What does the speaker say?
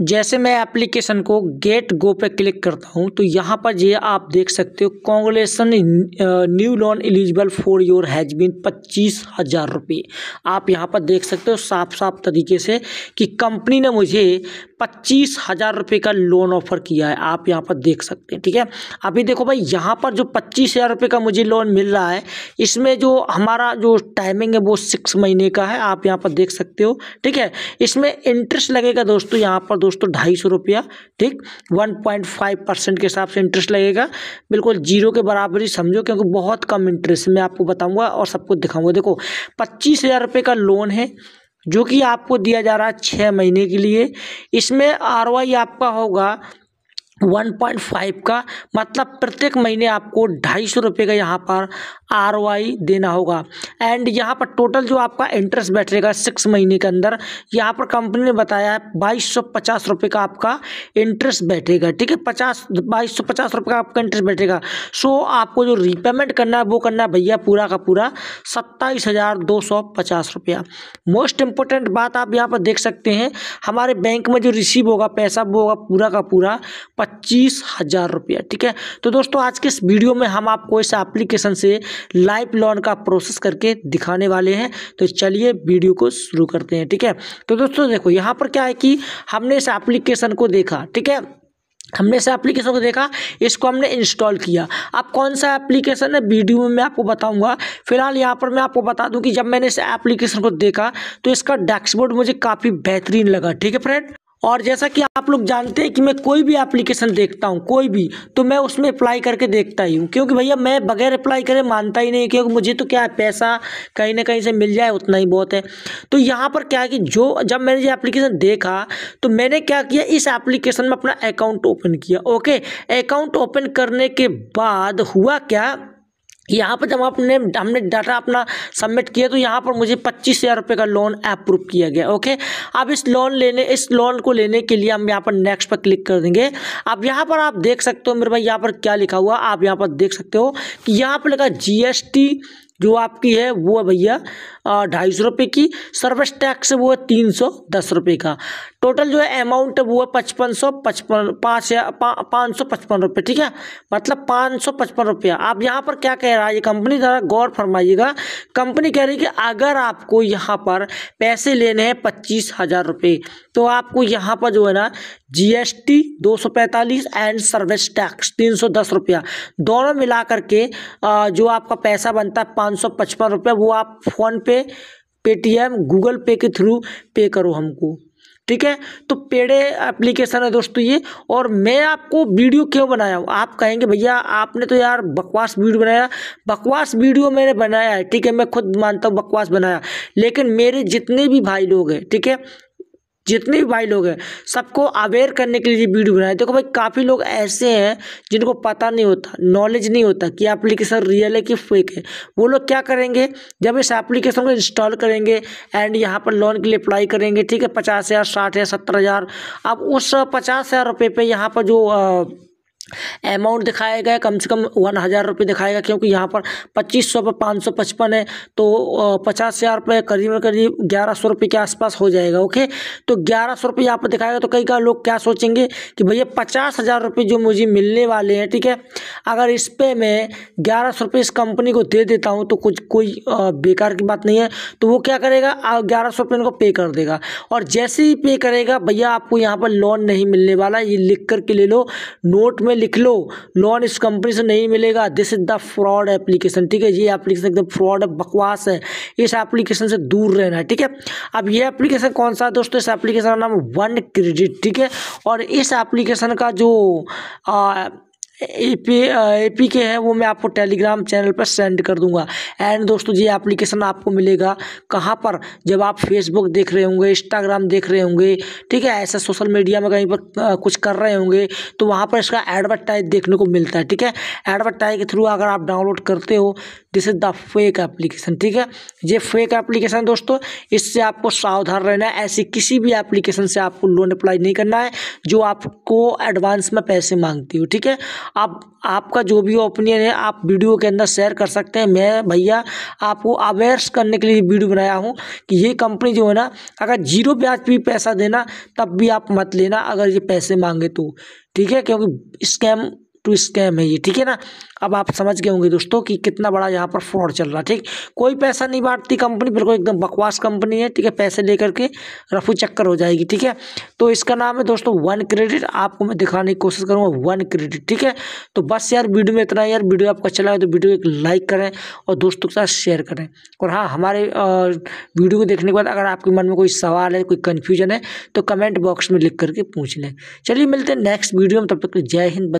जैसे मैं एप्लीकेशन को गेट गो पे क्लिक करता हूँ तो यहाँ पर ये आप देख सकते हो congratulations new loan eligible for your has been पच्चीस हज़ार रुपये आप यहाँ पर देख सकते हो साफ साफ तरीके से कि कंपनी ने मुझे पच्चीस हज़ार रुपये का लोन ऑफर किया है आप यहाँ पर देख सकते हैं ठीक है अभी देखो भाई यहाँ पर जो पच्चीस हज़ार रुपये का मुझे लोन मिल रहा है इसमें जो हमारा जो टाइमिंग है वो सिक्स महीने का है आप यहाँ पर देख सकते हो ठीक है इसमें इंटरेस्ट लगेगा दोस्तों यहाँ पर दोस्तों ढाई सौ रुपया ठीक वन पॉइंट फाइव परसेंट के हिसाब से इंटरेस्ट लगेगा बिल्कुल जीरो के बराबर ही समझो क्योंकि बहुत कम इंटरेस्ट मैं आपको बताऊँगा और सबको दिखाऊँगा देखो पच्चीस हज़ार रुपये का लोन है जो कि आपको दिया जा रहा है छः महीने के लिए इसमें आर आपका होगा वन पॉइंट फाइव का मतलब प्रत्येक महीने आपको ढाई सौ रुपये का यहाँ पर आर वाई देना होगा एंड यहाँ पर टोटल जो आपका इंटरेस्ट बैठेगा सिक्स महीने के अंदर यहाँ पर कंपनी ने बताया है बाईस सौ पचास रुपये का आपका इंटरेस्ट बैठेगा ठीक है पचास बाईस सौ पचास रुपये का आपका इंटरेस्ट बैठेगा सो आपको जो रीपेमेंट करना है वो करना है भैया पूरा का पूरा सत्ताईस हज़ार दो सौ पचास रुपया मोस्ट इंपॉर्टेंट बात आप यहाँ पर देख सकते हैं हमारे बैंक में जो रिसीव होगा पैसा वो होगा पूरा का पूरा पच्चीस हज़ार रुपया ठीक है तो दोस्तों आज के इस वीडियो में हम आपको इस एप्लीकेशन से लाइफ लोन का प्रोसेस करके दिखाने वाले हैं तो चलिए वीडियो को शुरू करते हैं ठीक है तो दोस्तों देखो यहाँ पर क्या है कि हमने इस एप्लीकेशन को देखा ठीक है हमने इस एप्लीकेशन को देखा इसको हमने इंस्टॉल किया अब कौन सा एप्लीकेशन है वीडियो में मैं आपको बताऊंगा फिलहाल यहाँ पर मैं आपको बता दूं कि जब मैंने इस एप्लीकेशन को देखा तो इसका डैशबोर्ड मुझे काफ़ी बेहतरीन लगा ठीक है फ्रेंड और जैसा कि आप लोग जानते हैं कि मैं कोई भी एप्लीकेशन देखता हूँ कोई भी तो मैं उसमें अप्लाई करके देखता ही हूँ क्योंकि भैया मैं बगैर अप्लाई करे मानता ही नहीं क्योंकि मुझे तो क्या है पैसा कहीं ना कहीं से मिल जाए उतना ही बहुत है तो यहाँ पर क्या है कि जो जब मैंने ये एप्लीकेशन देखा तो मैंने क्या किया इस एप्लीकेशन में अपना अकाउंट ओपन किया ओके अकाउंट ओपन करने के बाद हुआ क्या यहाँ पर जब आपने हमने डाटा अपना सबमिट किया तो यहाँ पर मुझे पच्चीस हज़ार रुपये का लोन अप्रूव किया गया ओके अब इस लोन लेने इस लोन को लेने के लिए हम यहाँ पर नेक्स्ट पर क्लिक कर देंगे अब यहाँ पर आप देख सकते हो मेरे भाई यहाँ पर क्या लिखा हुआ आप यहाँ पर देख सकते हो कि यहाँ पर लिखा जी जो आपकी है वो है भैया ढाई सौ रुपये की सर्विस टैक्स वो है तीन सौ दस रुपये का टोटल जो है अमाउंट वो है पचपन सौ पचपन पाँच पाँच सौ पचपन रुपये ठीक है मतलब पाँच सौ पचपन रुपया आप यहाँ पर क्या कह रहा है ये कंपनी द्वारा गौर फरमाइएगा कंपनी कह रही है कि अगर आपको यहाँ पर पैसे लेने हैं पच्चीस हज़ार रुपये तो आपको यहाँ पर जो है ना जीएसटी 245 एंड सर्विस टैक्स तीन सौ दस रुपया दोनों मिला करके जो आपका पैसा बनता है पाँच सौ पचपन रुपया वो आप फ़ोनपे पेटीएम गूगल पे के थ्रू पे करो हमको ठीक है तो पेड़े एप्लीकेशन है दोस्तों ये और मैं आपको वीडियो क्यों बनाया हूँ आप कहेंगे भैया आपने तो यार बकवास वीडियो बनाया बकवास वीडियो मैंने बनाया है ठीक है मैं खुद मानता हूँ बकवास बनाया लेकिन मेरे जितने भी भाई लोग हैं ठीक है जितने भी भाई लोग हैं सबको अवेयर करने के लिए वीडियो बनाए देखो भाई काफ़ी लोग ऐसे हैं जिनको पता नहीं होता नॉलेज नहीं होता कि एप्लीकेशन रियल है कि फेक है वो लोग क्या करेंगे जब इस एप्लीकेशन को इंस्टॉल करेंगे एंड यहाँ पर लोन के लिए अप्लाई करेंगे ठीक है पचास हज़ार साठ हज़ार सत्तर हज़ार अब उस पचास हज़ार रुपये पर यहाँ पर जो आ, अमाउंट दिखाएगा कम से कम वन हज़ार रुपये दिखाएगा क्योंकि यहाँ पर पच्चीस सौ पर पाँच सौ पचपन है तो पचास हज़ार रुपये करीब करीब ग्यारह सौ रुपये के आसपास हो जाएगा ओके तो ग्यारह सौ रुपये यहाँ पर दिखाएगा तो कई का लोग क्या सोचेंगे कि भैया पचास हज़ार रुपये जो मुझे मिलने वाले हैं ठीक है अगर इस पर मैं ग्यारह सौ रुपये इस कंपनी को दे देता हूँ तो कुछ कोई बेकार की बात नहीं है तो वो क्या करेगा ग्यारह सौ रुपये उनको पे कर देगा और जैसे ही पे करेगा भैया आपको यहाँ पर लोन नहीं मिलने वाला ये लिख कर के ले लो नोट में लिख लो लोन इस कंपनी से नहीं मिलेगा this is the fraud application ठीक है ये एप्लीकेशन एकदम फ्रॉड बकवास है इस एप्लीकेशन से दूर रहना है ठीक है अब ये एप्लीकेशन कौन सा है दोस्तों इस एप्लीकेशन का नाम वन क्रेडिट ठीक है और इस एप्लीकेशन का जो आ, ए पी ए पी के हैं वो मैं आपको टेलीग्राम चैनल पर सेंड कर दूंगा एंड दोस्तों ये एप्लीकेशन आपको मिलेगा कहाँ पर जब आप फेसबुक देख रहे होंगे इंस्टाग्राम देख रहे होंगे ठीक है ऐसा सोशल मीडिया में कहीं पर आ, कुछ कर रहे होंगे तो वहाँ पर इसका एडवर्टाइज देखने को मिलता है ठीक है एडवर्टाइज के थ्रू अगर आप डाउनलोड करते हो this is the fake application ठीक है ये फेक एप्लीकेशन है दोस्तों इससे आपको सावधान रहना है ऐसी किसी भी एप्लीकेशन से आपको लोन अप्लाई नहीं करना है जो आपको एडवांस में पैसे मांगती हो ठीक है आप आपका जो भी ओपिनियन है आप वीडियो के अंदर शेयर कर सकते हैं मैं भैया आपको अवेयर्स करने के लिए वीडियो बनाया हूँ कि ये कंपनी जो है ना अगर जीरो ब्याज भी पैसा देना तब भी आप मत लेना अगर ये पैसे मांगे तो ठीक है क्योंकि स्कैम टू स्कैम है ये ठीक है ना अब आप समझ गए होंगे दोस्तों कि कितना बड़ा यहाँ पर फ्रॉड चल रहा है ठीक कोई पैसा नहीं बांटती कंपनी बिल्कुल एकदम बकवास कंपनी है ठीक है पैसे लेकर के रफू चक्कर हो जाएगी ठीक है तो इसका नाम है दोस्तों वन क्रेडिट आपको मैं दिखाने की कोशिश करूँगा वन क्रेडिट ठीक है तो बस यार वीडियो में इतना यार वीडियो आपको अच्छा लगा तो वीडियो एक लाइक करें और दोस्तों के साथ शेयर करें और हाँ हमारे वीडियो को देखने के बाद अगर आपके मन में कोई सवाल है कोई कन्फ्यूजन है तो कमेंट बॉक्स में लिख करके पूछ लें चलिए मिलते हैं नेक्स्ट वीडियो में तब तक जय हिंद